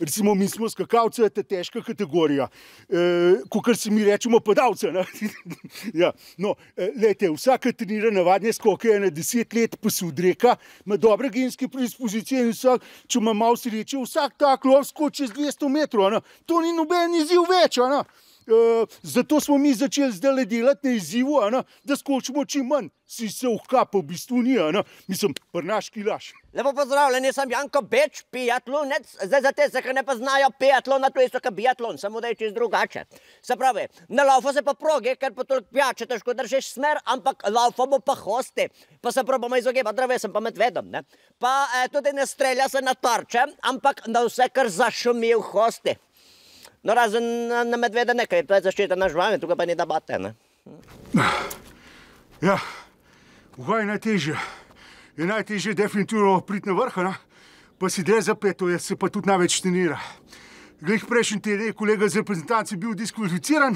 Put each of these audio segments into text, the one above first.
Recimo, mi smo skakalci, je težka kategorija, e, kot se mi rečemo, podavce. ja. no, e, lejte, vsaka trenira navadne skoke, je na deset let, pa se udreka, ima dobre genske predispozicije in vsak, če ima malo sreče, vsak tak lov skoči čez 200 metrov. To ni noben izziv več. Ano. Eh, zato smo mi začeli zdaj delati na izzivu, da skočimo čim manj. Si se vkapil, v bistvu ni, mislim, prnaški laž. Lepo pozdravljen, jaz sem Janko Beč, pijatlonec. Zdaj za te se, ki ne poznajo pijatlon, na to isto, ki bijatlon, samo da je čist drugače. Se pravi, ne laufa se pa proge, ker pa toliko pijače, težko držiš smer, ampak laufamo pa hosti. Pa se probamo izogeba drevesem, pa medvedom, ne. Pa eh, tudi ne strelja se na tarče, ampak na vse, kar zašumijo hosti. No, razen na, ja, na medvede nekaj, to je zaščita na živali, tukaj pa ni da bate. Ne? Ja, vgaj je najtežje. Je najtežje definitivno priti na no. vrh, pa si dre zapeto, jaz se pa tudi največ trenira. Glej, prejšnji teden je kolega z reprezentanci bil diskvalificiran,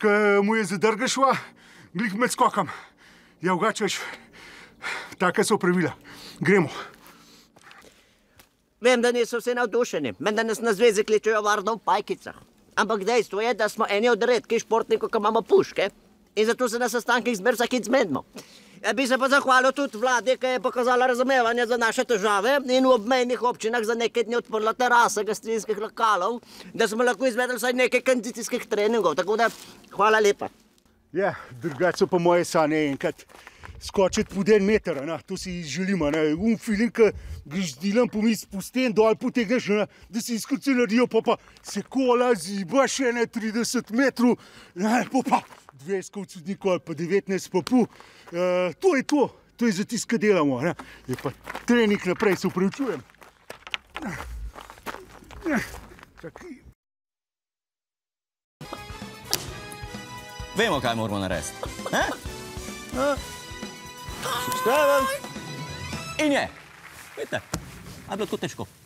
ker mu je zadrgašva, glej med skokom. Ja, vgačeš, tako so pravila. Gremo. Vem, da niso vsi navdušeni, vendar nas na zvezi kličijo varno v pajkicah. Ampak dejstvo je, da smo eni od redkih športnikov, ki imamo puške in zato se na sestankih zmer vsak izmedmo. Ja, e, bi se pa zahvalil tudi vladi, ki je pokazala razumevanje za naše težave in v obmejnih občinah za nekaj dni odprla terase gastrinskih lokalov, da smo lahko izvedli vsaj nekaj kondicijskih treningov. Tako da, hvala lepa. Ja, drugače so po moje sanje enkrat skočiti po en meter, na, to si želimo. Um, filin, ki ga zdelam po misli, spustim dol, potegneš, na, da si izkrci naredijo, pa, pa se kola ziba še ne 30 metrov, na, pa pa 20 kocudnikov ali pa 19 popu. E, to je to, to je za tiska delamo. Na. Je pa trenik naprej, se upravičujem. Vemo, kaj moramo narediti. Štefan! Ině! Pojďte. A bylo kutečko.